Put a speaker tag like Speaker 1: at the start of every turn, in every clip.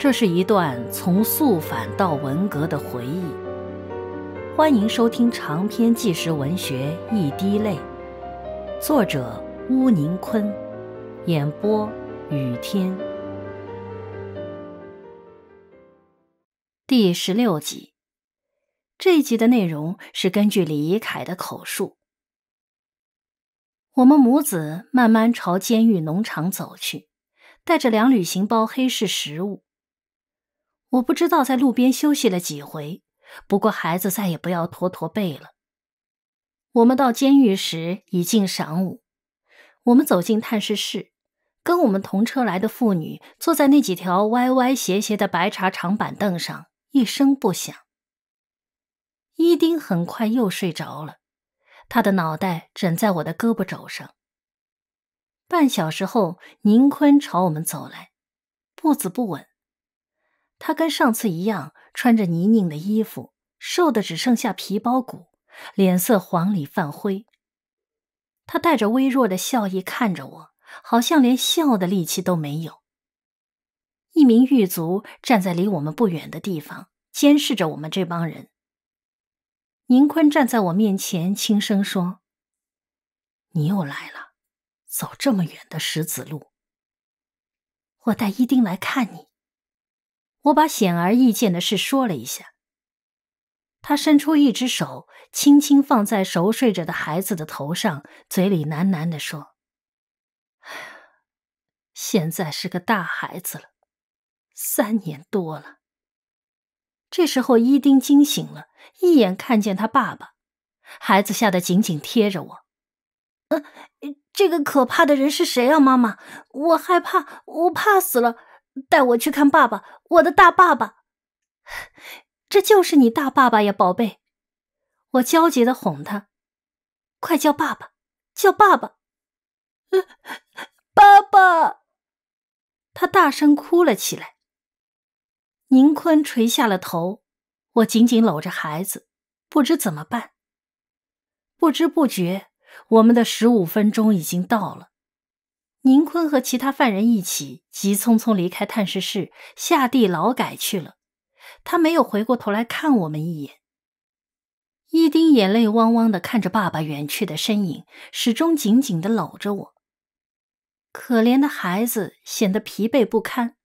Speaker 1: 这是一段从肃反到文革的回忆。欢迎收听长篇纪实文学《一滴泪》，作者乌宁坤，演播雨天。第十六集，这一集的内容是根据李怡凯的口述。我们母子慢慢朝监狱农场走去，带着两旅行包黑市食物。我不知道在路边休息了几回，不过孩子再也不要驼驼背了。我们到监狱时已近晌午。我们走进探视室，跟我们同车来的妇女坐在那几条歪歪斜斜的白茶长板凳上，一声不响。伊丁很快又睡着了，他的脑袋枕在我的胳膊肘上。半小时后，宁坤朝我们走来，步子不稳。他跟上次一样，穿着泥泞的衣服，瘦的只剩下皮包骨，脸色黄里泛灰。他带着微弱的笑意看着我，好像连笑的力气都没有。一名狱卒站在离我们不远的地方，监视着我们这帮人。宁坤站在我面前，轻声说：“你又来了，走这么远的石子路，我带一丁来看你。”我把显而易见的事说了一下，他伸出一只手，轻轻放在熟睡着的孩子的头上，嘴里喃喃的说：“现在是个大孩子了，三年多了。”这时候伊丁惊醒了，一眼看见他爸爸，孩子吓得紧紧贴着我，“嗯，这个可怕的人是谁啊，妈妈？我害怕，我怕死了。”带我去看爸爸，我的大爸爸！这就是你大爸爸呀，宝贝！我焦急的哄他，快叫爸爸，叫爸爸！爸爸！他大声哭了起来。宁坤垂下了头，我紧紧搂着孩子，不知怎么办。不知不觉，我们的十五分钟已经到了。宁坤和其他犯人一起急匆匆离开探视室，下地劳改去了。他没有回过头来看我们一眼。一丁眼泪汪汪的看着爸爸远去的身影，始终紧紧的搂着我。可怜的孩子显得疲惫不堪，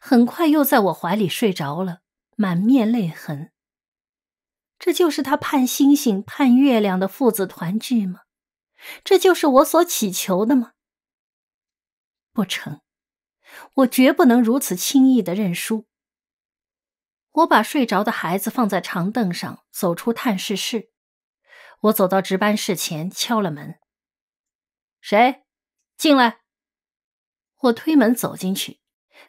Speaker 1: 很快又在我怀里睡着了，满面泪痕。这就是他盼星星盼月亮的父子团聚吗？这就是我所祈求的吗？不成，我绝不能如此轻易的认输。我把睡着的孩子放在长凳上，走出探视室。我走到值班室前，敲了门：“谁？进来。”我推门走进去，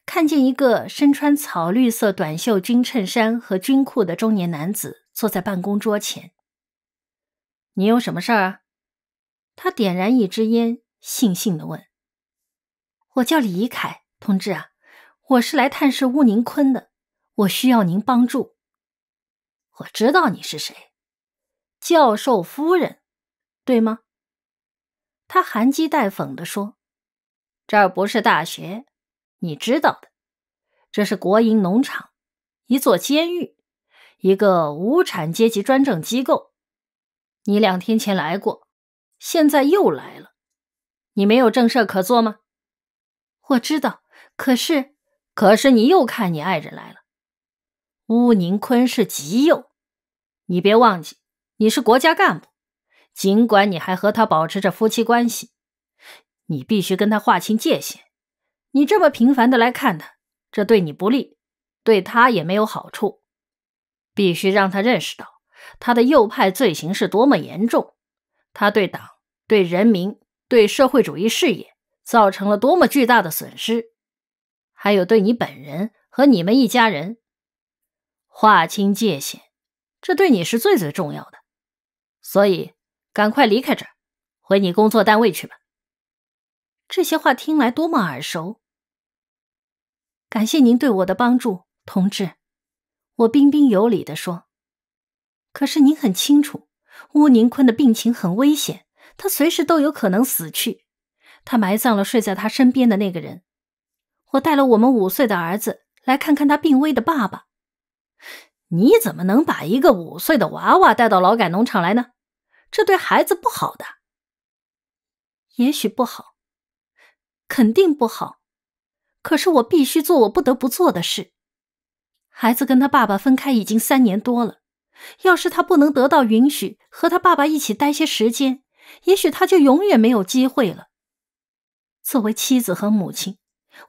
Speaker 1: 看见一个身穿草绿色短袖军衬衫和军裤的中年男子坐在办公桌前。“你有什么事儿？”他点燃一支烟，悻悻的问。我叫李凯，同志啊，我是来探视乌宁坤的，我需要您帮助。我知道你是谁，教授夫人，对吗？他含讥带讽的说：“这儿不是大学，你知道的，这是国营农场，一座监狱，一个无产阶级专政机构。你两天前来过，现在又来了，你没有正事可做吗？”我知道，可是，可是你又看你爱人来了。乌宁坤是极右，你别忘记，你是国家干部，尽管你还和他保持着夫妻关系，你必须跟他划清界限。你这么频繁的来看他，这对你不利，对他也没有好处。必须让他认识到他的右派罪行是多么严重，他对党、对人民、对社会主义事业。造成了多么巨大的损失，还有对你本人和你们一家人划清界限，这对你是最最重要的。所以，赶快离开这儿，回你工作单位去吧。这些话听来多么耳熟！感谢您对我的帮助，同志。我彬彬有礼地说。可是您很清楚，乌宁坤的病情很危险，他随时都有可能死去。他埋葬了睡在他身边的那个人。我带了我们五岁的儿子来看看他病危的爸爸。你怎么能把一个五岁的娃娃带到劳改农场来呢？这对孩子不好的。也许不好，肯定不好。可是我必须做我不得不做的事。孩子跟他爸爸分开已经三年多了。要是他不能得到允许和他爸爸一起待些时间，也许他就永远没有机会了。作为妻子和母亲，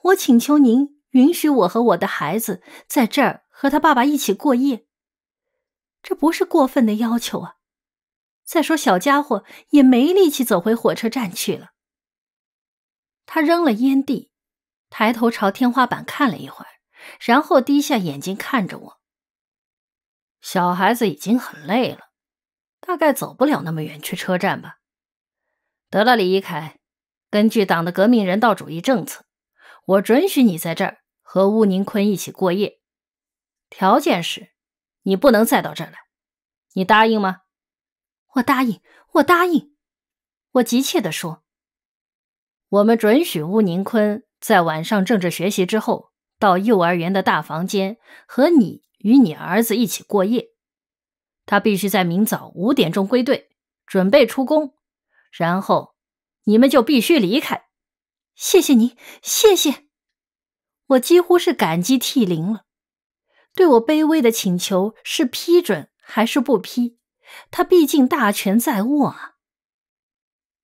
Speaker 1: 我请求您允许我和我的孩子在这儿和他爸爸一起过夜。这不是过分的要求啊！再说，小家伙也没力气走回火车站去了。他扔了烟蒂，抬头朝天花板看了一会儿，然后低下眼睛看着我。小孩子已经很累了，大概走不了那么远去车站吧。得了，李一凯。根据党的革命人道主义政策，我准许你在这儿和乌宁坤一起过夜，条件是，你不能再到这儿来。你答应吗？我答应，我答应。我急切地说。我们准许乌宁坤在晚上政治学习之后，到幼儿园的大房间和你与你儿子一起过夜。他必须在明早五点钟归队，准备出宫，然后。你们就必须离开。谢谢您，谢谢。我几乎是感激涕零了。对我卑微的请求是批准还是不批？他毕竟大权在握啊。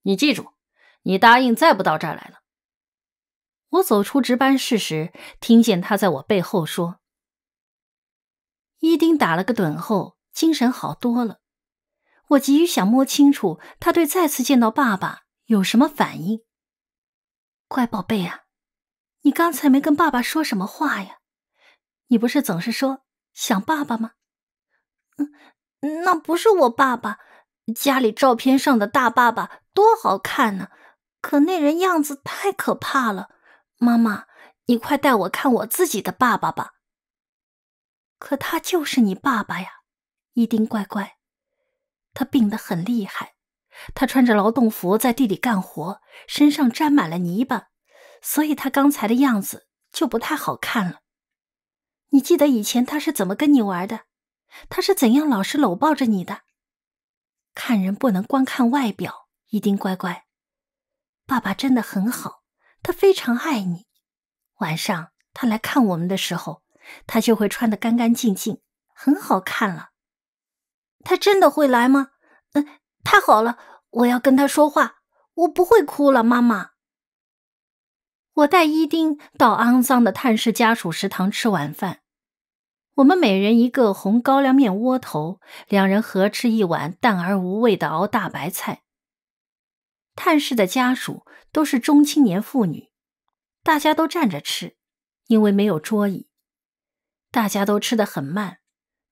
Speaker 1: 你记住，你答应再不到这儿来了。我走出值班室时，听见他在我背后说。伊丁打了个盹后，精神好多了。我急于想摸清楚他对再次见到爸爸。有什么反应，乖宝贝呀？你刚才没跟爸爸说什么话呀？你不是总是说想爸爸吗？嗯，那不是我爸爸，家里照片上的大爸爸多好看呢，可那人样子太可怕了。妈妈，你快带我看我自己的爸爸吧。可他就是你爸爸呀，一定乖乖。他病得很厉害。他穿着劳动服在地里干活，身上沾满了泥巴，所以他刚才的样子就不太好看了。你记得以前他是怎么跟你玩的？他是怎样老是搂抱着你的？看人不能光看外表，一定乖乖。爸爸真的很好，他非常爱你。晚上他来看我们的时候，他就会穿得干干净净，很好看了。他真的会来吗？嗯。太好了，我要跟他说话，我不会哭了，妈妈。我带伊丁到肮脏的探视家属食堂吃晚饭，我们每人一个红高粱面窝头，两人合吃一碗淡而无味的熬大白菜。探视的家属都是中青年妇女，大家都站着吃，因为没有桌椅。大家都吃得很慢，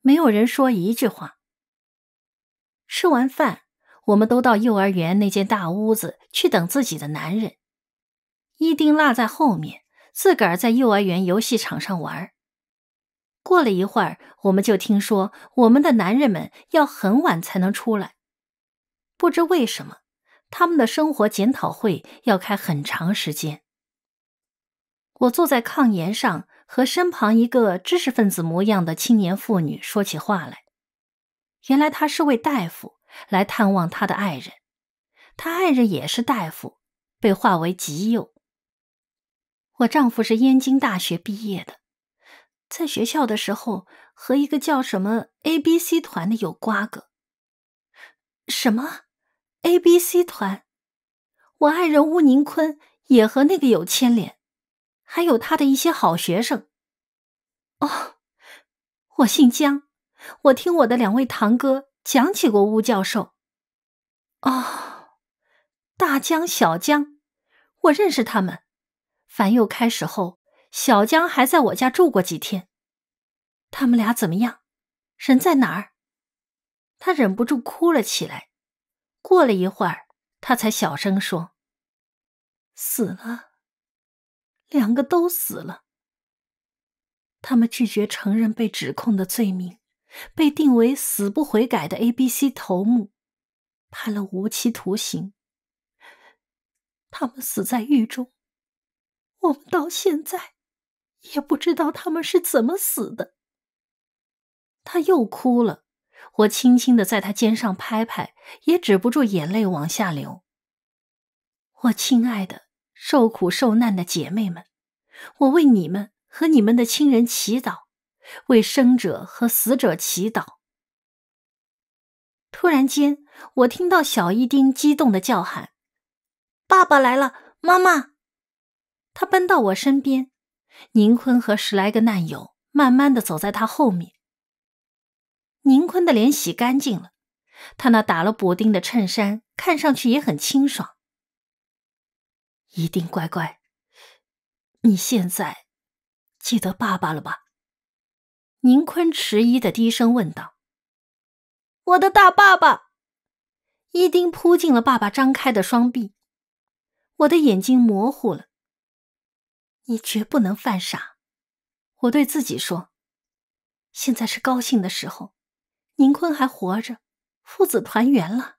Speaker 1: 没有人说一句话。吃完饭。我们都到幼儿园那间大屋子去等自己的男人，伊丁落在后面，自个儿在幼儿园游戏场上玩。过了一会儿，我们就听说我们的男人们要很晚才能出来。不知为什么，他们的生活检讨会要开很长时间。我坐在炕沿上，和身旁一个知识分子模样的青年妇女说起话来。原来她是位大夫。来探望他的爱人，他爱人也是大夫，被划为极右。我丈夫是燕京大学毕业的，在学校的时候和一个叫什么 ABC 团的有瓜葛。什么 ABC 团？我爱人乌宁坤也和那个有牵连，还有他的一些好学生。哦，我姓姜，我听我的两位堂哥。想起过巫教授，哦，大江、小江，我认识他们。凡佑开始后，小江还在我家住过几天。他们俩怎么样？人在哪儿？他忍不住哭了起来。过了一会儿，他才小声说：“死了，两个都死了。他们拒绝承认被指控的罪名。”被定为死不悔改的 A、B、C 头目，判了无期徒刑。他们死在狱中，我们到现在也不知道他们是怎么死的。他又哭了，我轻轻的在他肩上拍拍，也止不住眼泪往下流。我亲爱的、受苦受难的姐妹们，我为你们和你们的亲人祈祷。为生者和死者祈祷。突然间，我听到小一丁激动的叫喊：“爸爸来了，妈妈！”他奔到我身边。宁坤和十来个难友慢慢的走在他后面。宁坤的脸洗干净了，他那打了补丁的衬衫看上去也很清爽。一定乖乖，你现在记得爸爸了吧？宁坤迟疑的低声问道：“我的大爸爸！”伊丁扑进了爸爸张开的双臂。我的眼睛模糊了。你绝不能犯傻，我对自己说。现在是高兴的时候，宁坤还活着，父子团圆了。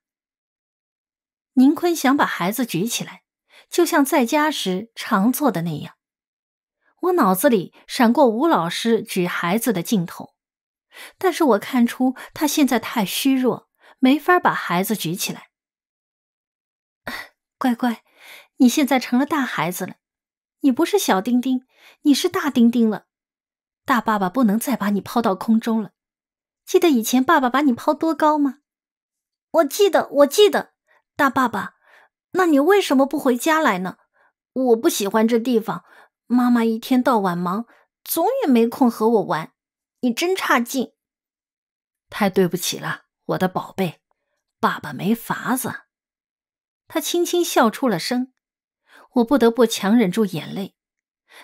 Speaker 1: 宁坤想把孩子举起来，就像在家时常做的那样。我脑子里闪过吴老师举孩子的镜头，但是我看出他现在太虚弱，没法把孩子举起来。乖乖，你现在成了大孩子了，你不是小丁丁，你是大丁丁了。大爸爸不能再把你抛到空中了。记得以前爸爸把你抛多高吗？我记得，我记得。大爸爸，那你为什么不回家来呢？我不喜欢这地方。妈妈一天到晚忙，总也没空和我玩。你真差劲，太对不起了，我的宝贝，爸爸没法子。他轻轻笑出了声，我不得不强忍住眼泪，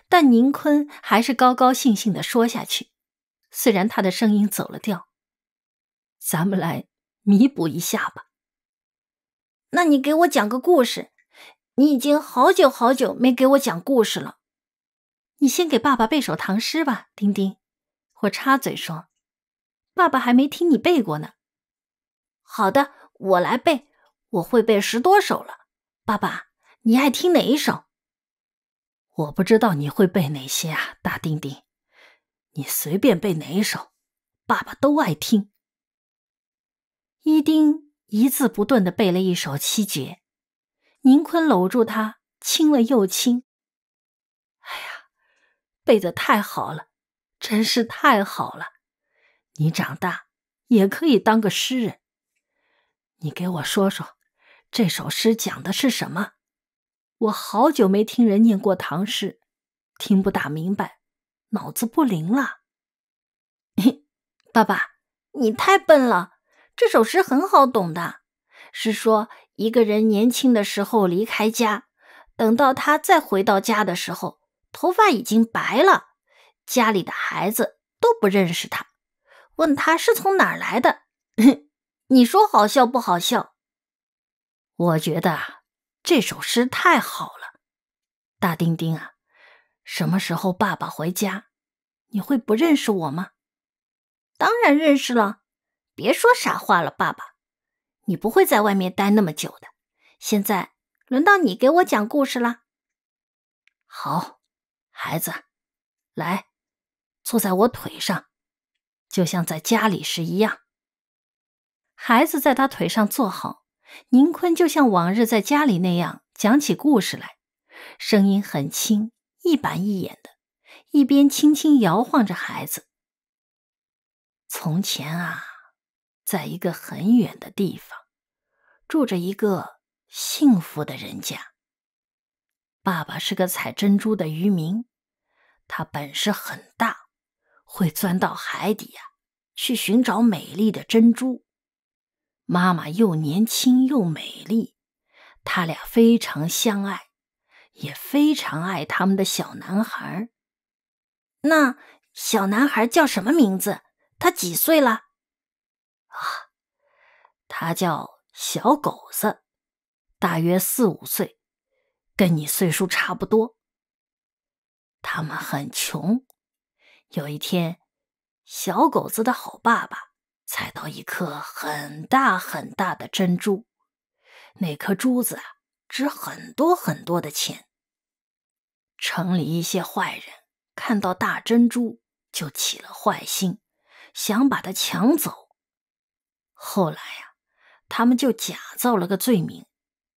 Speaker 1: 但宁坤还是高高兴兴的说下去，虽然他的声音走了调。咱们来弥补一下吧。那你给我讲个故事，你已经好久好久没给我讲故事了。你先给爸爸背首唐诗吧，丁丁，我插嘴说，爸爸还没听你背过呢。好的，我来背，我会背十多首了。爸爸，你爱听哪一首？我不知道你会背哪些啊，大丁丁，你随便背哪一首，爸爸都爱听。一丁一字不顿的背了一首七绝，宁坤搂住他，亲了又亲。背的太好了，真是太好了！你长大也可以当个诗人。你给我说说，这首诗讲的是什么？我好久没听人念过唐诗，听不大明白，脑子不灵了。爸爸，你太笨了！这首诗很好懂的，是说一个人年轻的时候离开家，等到他再回到家的时候。头发已经白了，家里的孩子都不认识他。问他是从哪儿来的，你说好笑不好笑？我觉得这首诗太好了，大丁丁啊，什么时候爸爸回家，你会不认识我吗？当然认识了，别说傻话了，爸爸，你不会在外面待那么久的。现在轮到你给我讲故事了，好。孩子，来，坐在我腿上，就像在家里时一样。孩子在他腿上坐好，宁坤就像往日在家里那样讲起故事来，声音很轻，一板一眼的，一边轻轻摇晃着孩子。从前啊，在一个很远的地方，住着一个幸福的人家。爸爸是个采珍珠的渔民，他本事很大，会钻到海底啊去寻找美丽的珍珠。妈妈又年轻又美丽，他俩非常相爱，也非常爱他们的小男孩。那小男孩叫什么名字？他几岁了？啊，他叫小狗子，大约四五岁。跟你岁数差不多，他们很穷。有一天，小狗子的好爸爸采到一颗很大很大的珍珠，那颗珠子值很多很多的钱。城里一些坏人看到大珍珠，就起了坏心，想把它抢走。后来呀，他们就假造了个罪名，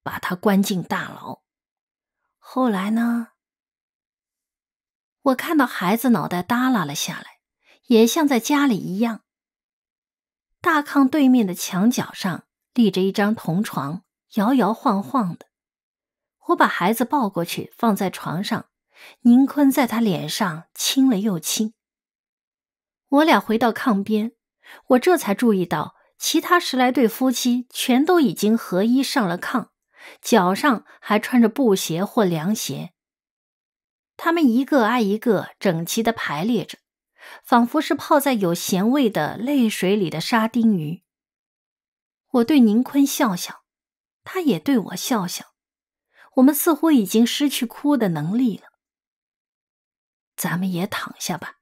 Speaker 1: 把他关进大牢。后来呢？我看到孩子脑袋耷拉了下来，也像在家里一样。大炕对面的墙角上立着一张铜床，摇摇晃晃的。我把孩子抱过去放在床上，宁坤在他脸上亲了又亲。我俩回到炕边，我这才注意到其他十来对夫妻全都已经合衣上了炕。脚上还穿着布鞋或凉鞋，他们一个挨一个，整齐的排列着，仿佛是泡在有咸味的泪水里的沙丁鱼。我对宁坤笑笑，他也对我笑笑。我们似乎已经失去哭的能力了。咱们也躺下吧，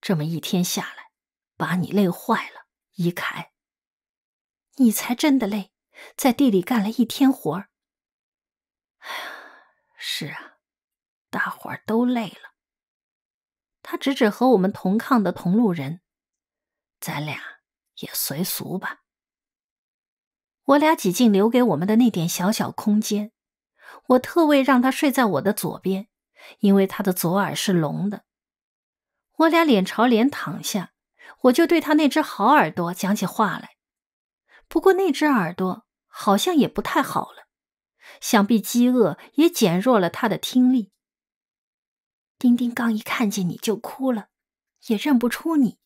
Speaker 1: 这么一天下来，把你累坏了，一凯，你才真的累。在地里干了一天活儿。哎呀，是啊，大伙儿都累了。他指指和我们同炕的同路人，咱俩也随俗吧。我俩挤进留给我们的那点小小空间，我特为让他睡在我的左边，因为他的左耳是聋的。我俩脸朝脸躺下，我就对他那只好耳朵讲起话来。不过那只耳朵。好像也不太好了，想必饥饿也减弱了他的听力。丁丁刚一看见你就哭了，也认不出你。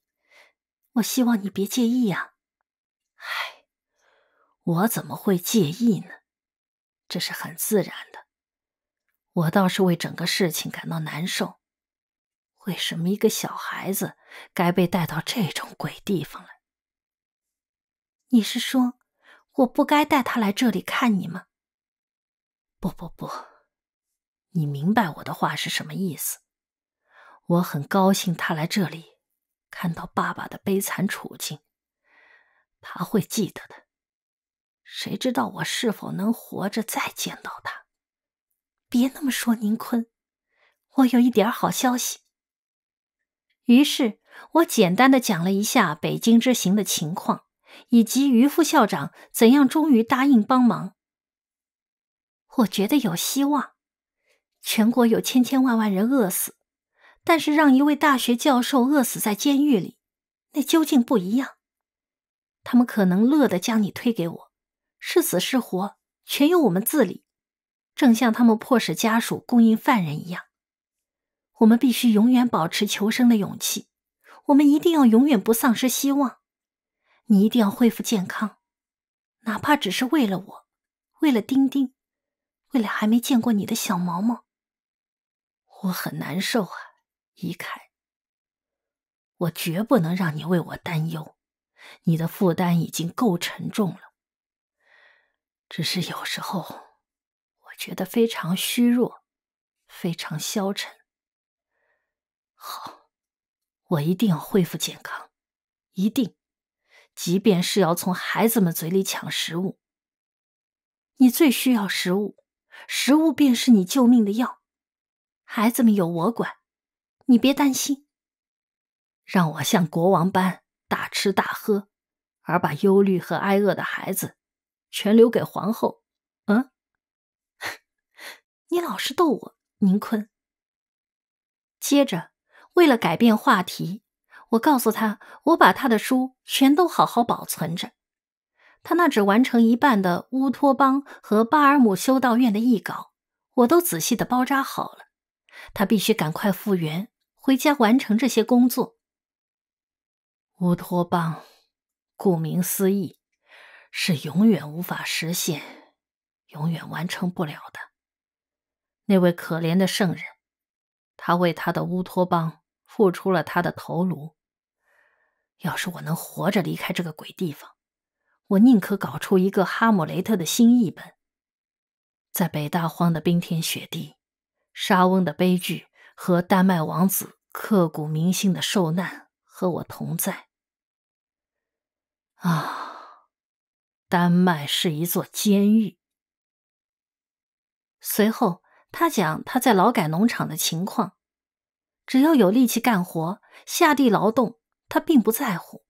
Speaker 1: 我希望你别介意呀。唉，我怎么会介意呢？这是很自然的。我倒是为整个事情感到难受。为什么一个小孩子该被带到这种鬼地方来？你是说？我不该带他来这里看你吗？不不不，你明白我的话是什么意思。我很高兴他来这里，看到爸爸的悲惨处境，他会记得的。谁知道我是否能活着再见到他？别那么说，宁坤，我有一点好消息。于是我简单的讲了一下北京之行的情况。以及于副校长怎样终于答应帮忙，我觉得有希望。全国有千千万万人饿死，但是让一位大学教授饿死在监狱里，那究竟不一样。他们可能乐得将你推给我，是死是活全由我们自理，正像他们迫使家属供应犯人一样。我们必须永远保持求生的勇气，我们一定要永远不丧失希望。你一定要恢复健康，哪怕只是为了我，为了丁丁，为了还没见过你的小毛毛。我很难受啊，一凯。我绝不能让你为我担忧，你的负担已经够沉重了。只是有时候，我觉得非常虚弱，非常消沉。好，我一定要恢复健康，一定。即便是要从孩子们嘴里抢食物，你最需要食物，食物便是你救命的药。孩子们由我管，你别担心。让我像国王般大吃大喝，而把忧虑和挨饿的孩子全留给皇后。嗯，你老是逗我，宁坤。接着，为了改变话题。我告诉他，我把他的书全都好好保存着，他那只完成一半的《乌托邦》和巴尔姆修道院的译稿，我都仔细的包扎好了。他必须赶快复原，回家完成这些工作。《乌托邦》，顾名思义，是永远无法实现、永远完成不了的。那位可怜的圣人，他为他的《乌托邦》。吐出了他的头颅。要是我能活着离开这个鬼地方，我宁可搞出一个《哈姆雷特》的新译本。在北大荒的冰天雪地，《莎翁》的悲剧和丹麦王子刻骨铭心的受难和我同在。啊，丹麦是一座监狱。随后，他讲他在劳改农场的情况。只要有力气干活、下地劳动，他并不在乎。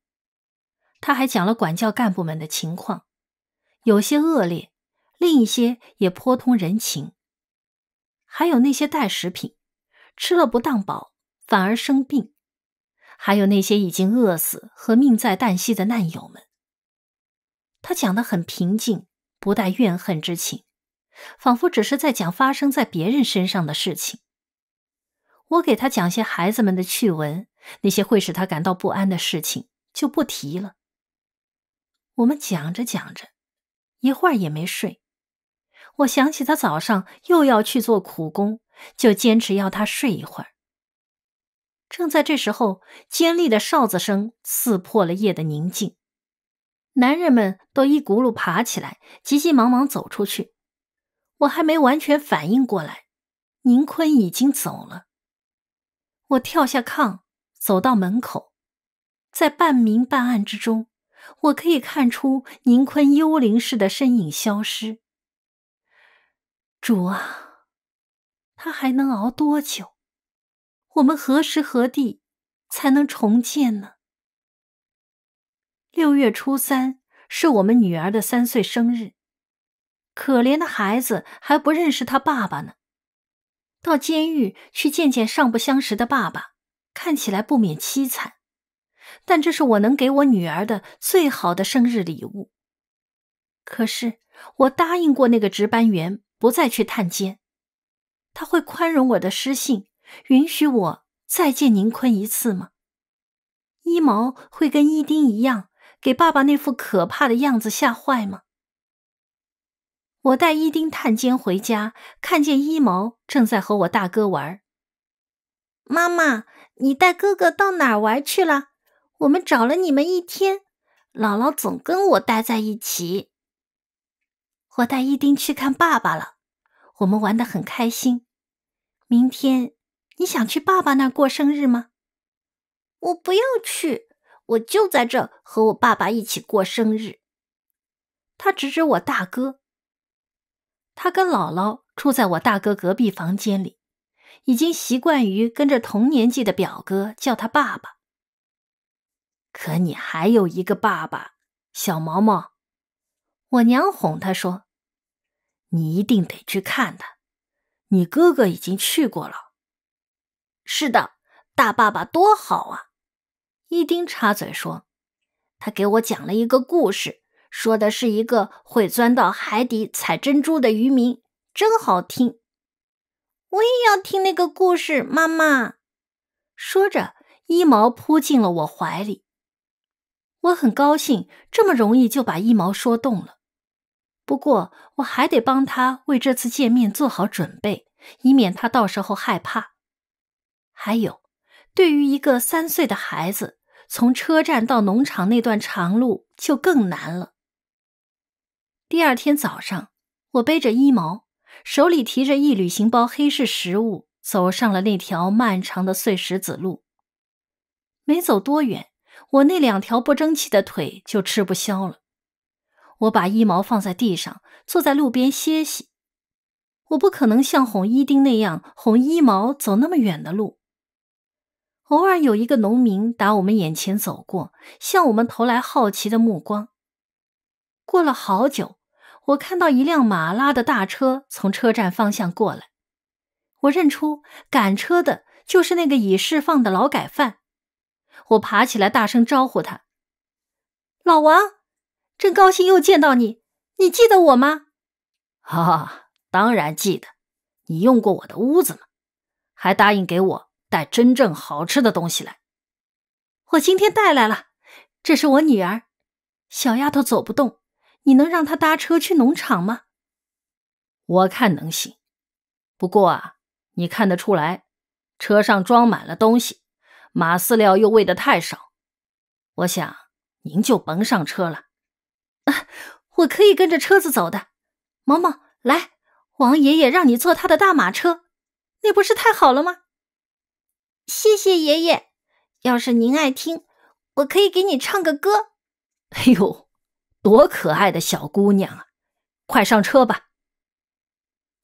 Speaker 1: 他还讲了管教干部们的情况，有些恶劣，另一些也颇通人情。还有那些带食品，吃了不当饱，反而生病；还有那些已经饿死和命在旦夕的难友们。他讲得很平静，不带怨恨之情，仿佛只是在讲发生在别人身上的事情。我给他讲些孩子们的趣闻，那些会使他感到不安的事情就不提了。我们讲着讲着，一会儿也没睡。我想起他早上又要去做苦工，就坚持要他睡一会儿。正在这时候，尖利的哨子声刺破了夜的宁静，男人们都一骨碌爬起来，急急忙忙走出去。我还没完全反应过来，宁坤已经走了。我跳下炕，走到门口，在半明半暗之中，我可以看出宁坤幽灵似的身影消失。主啊，他还能熬多久？我们何时何地才能重见呢？六月初三是我们女儿的三岁生日，可怜的孩子还不认识他爸爸呢。到监狱去见见尚不相识的爸爸，看起来不免凄惨，但这是我能给我女儿的最好的生日礼物。可是我答应过那个值班员不再去探监，他会宽容我的失信，允许我再见宁坤一次吗？一毛会跟一丁一样，给爸爸那副可怕的样子吓坏吗？我带伊丁探监回家，看见伊谋正在和我大哥玩。妈妈，你带哥哥到哪儿玩去了？我们找了你们一天，姥姥总跟我待在一起。我带伊丁去看爸爸了，我们玩的很开心。明天你想去爸爸那过生日吗？我不要去，我就在这和我爸爸一起过生日。他指指我大哥。他跟姥姥住在我大哥隔壁房间里，已经习惯于跟着同年纪的表哥叫他爸爸。可你还有一个爸爸，小毛毛，我娘哄他说：“你一定得去看他，你哥哥已经去过了。”是的，大爸爸多好啊！一丁插嘴说：“他给我讲了一个故事。”说的是一个会钻到海底采珍珠的渔民，真好听。我也要听那个故事，妈妈。说着，一毛扑进了我怀里。我很高兴，这么容易就把一毛说动了。不过，我还得帮他为这次见面做好准备，以免他到时候害怕。还有，对于一个三岁的孩子，从车站到农场那段长路就更难了。第二天早上，我背着衣毛，手里提着一旅行包黑市食物，走上了那条漫长的碎石子路。没走多远，我那两条不争气的腿就吃不消了。我把衣毛放在地上，坐在路边歇息。我不可能像哄伊丁那样哄衣毛走那么远的路。偶尔有一个农民打我们眼前走过，向我们投来好奇的目光。过了好久。我看到一辆马拉的大车从车站方向过来，我认出赶车的就是那个已释放的劳改犯。我爬起来大声招呼他：“老王，真高兴又见到你！你记得我吗？”“哈、哈，当然记得。你用过我的屋子吗？还答应给我带真正好吃的东西来，我今天带来了。这是我女儿，小丫头走不动。”你能让他搭车去农场吗？我看能行，不过啊，你看得出来，车上装满了东西，马饲料又喂的太少，我想您就甭上车了。我可以跟着车子走的，萌萌来，王爷爷让你坐他的大马车，那不是太好了吗？谢谢爷爷，要是您爱听，我可以给你唱个歌。哎呦。多可爱的小姑娘啊！快上车吧。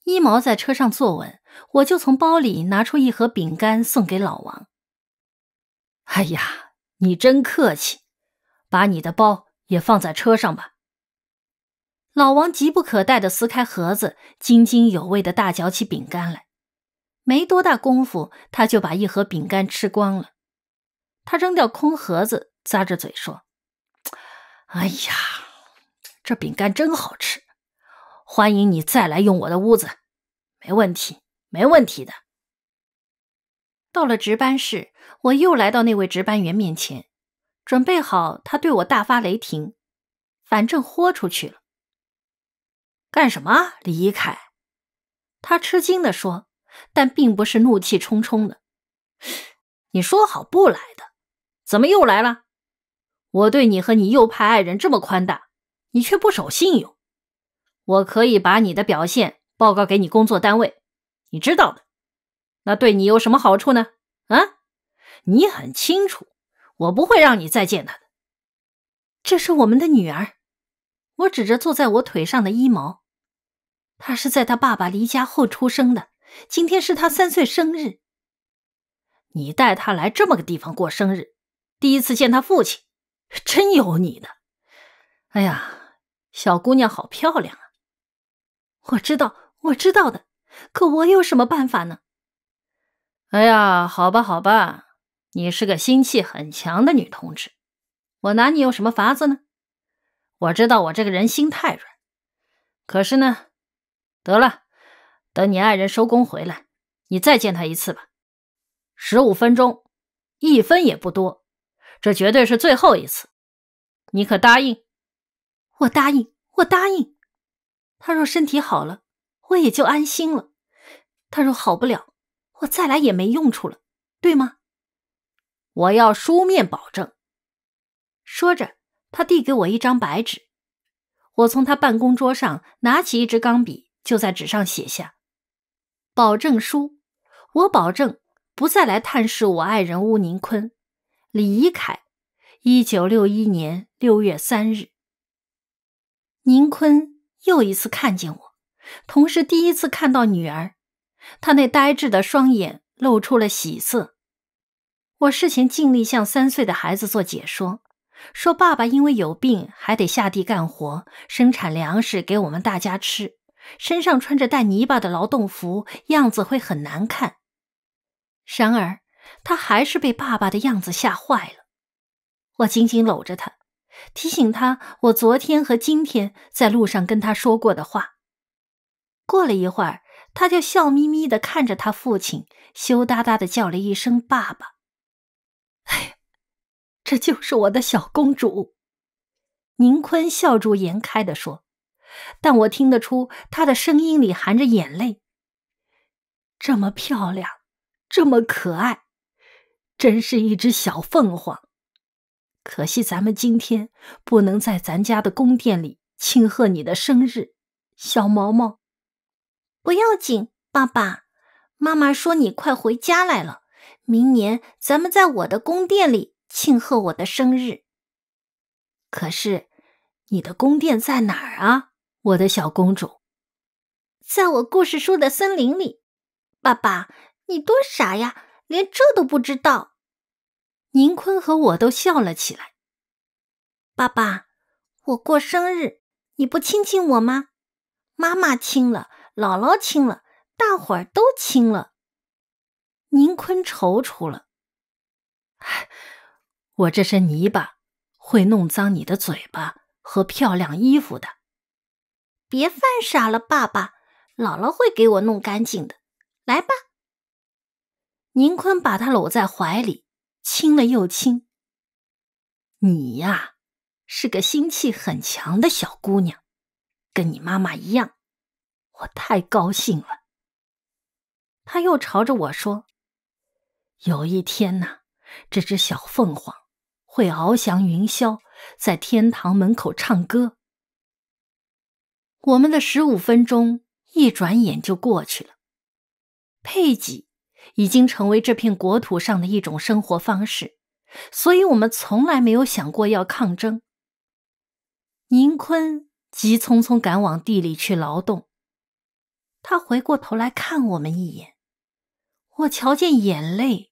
Speaker 1: 一毛在车上坐稳，我就从包里拿出一盒饼干送给老王。哎呀，你真客气，把你的包也放在车上吧。老王急不可待地撕开盒子，津津有味地大嚼起饼干来。没多大功夫，他就把一盒饼干吃光了。他扔掉空盒子，咂着嘴说：“哎呀！”这饼干真好吃，欢迎你再来用我的屋子，没问题，没问题的。到了值班室，我又来到那位值班员面前，准备好他对我大发雷霆，反正豁出去了。干什么？李一凯？他吃惊地说，但并不是怒气冲冲的。你说好不来的，怎么又来了？我对你和你右派爱人这么宽大。你却不守信用，我可以把你的表现报告给你工作单位，你知道的。那对你有什么好处呢？啊，你很清楚。我不会让你再见他的。这是我们的女儿，我指着坐在我腿上的衣毛。她是在她爸爸离家后出生的，今天是她三岁生日。你带她来这么个地方过生日，第一次见她父亲，真有你的。哎呀！小姑娘好漂亮啊！我知道，我知道的。可我有什么办法呢？哎呀，好吧，好吧，你是个心气很强的女同志，我拿你有什么法子呢？我知道我这个人心太软，可是呢，得了，等你爱人收工回来，你再见他一次吧。十五分钟，一分也不多，这绝对是最后一次，你可答应？我答应，我答应。他若身体好了，我也就安心了；他若好不了，我再来也没用处了，对吗？我要书面保证。说着，他递给我一张白纸。我从他办公桌上拿起一支钢笔，就在纸上写下保证书：我保证不再来探视我爱人乌宁坤。李怡凯，一九六一年六月三日。宁坤又一次看见我，同时第一次看到女儿。他那呆滞的双眼露出了喜色。我事前尽力向三岁的孩子做解说，说爸爸因为有病，还得下地干活，生产粮食给我们大家吃，身上穿着带泥巴的劳动服，样子会很难看。然而，他还是被爸爸的样子吓坏了。我紧紧搂着他。提醒他，我昨天和今天在路上跟他说过的话。过了一会儿，他就笑眯眯的看着他父亲，羞答答的叫了一声“爸爸”。哎，这就是我的小公主，宁坤笑逐颜开的说，但我听得出他的声音里含着眼泪。这么漂亮，这么可爱，真是一只小凤凰。可惜咱们今天不能在咱家的宫殿里庆贺你的生日，小毛毛。不要紧，爸爸妈妈说你快回家来了。明年咱们在我的宫殿里庆贺我的生日。可是，你的宫殿在哪儿啊，我的小公主？在我故事书的森林里。爸爸，你多傻呀，连这都不知道。宁坤和我都笑了起来。爸爸，我过生日，你不亲亲我吗？妈妈亲了，姥姥亲了，大伙儿都亲了。宁坤踌躇了，我这身泥巴会弄脏你的嘴巴和漂亮衣服的。别犯傻了，爸爸，姥姥会给我弄干净的。来吧，宁坤把他搂在怀里。亲了又亲，你呀，是个心气很强的小姑娘，跟你妈妈一样，我太高兴了。他又朝着我说：“有一天呐，这只小凤凰会翱翔云霄，在天堂门口唱歌。”我们的十五分钟一转眼就过去了，佩吉。已经成为这片国土上的一种生活方式，所以我们从来没有想过要抗争。宁坤急匆匆赶往地里去劳动，他回过头来看我们一眼，我瞧见眼泪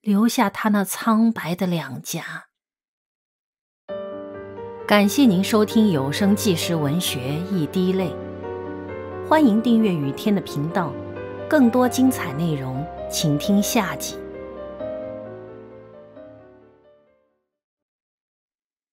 Speaker 1: 流下他那苍白的两颊。感谢您收听有声纪实文学《一滴泪》，欢迎订阅雨天的频道，更多精彩内容。请听下集。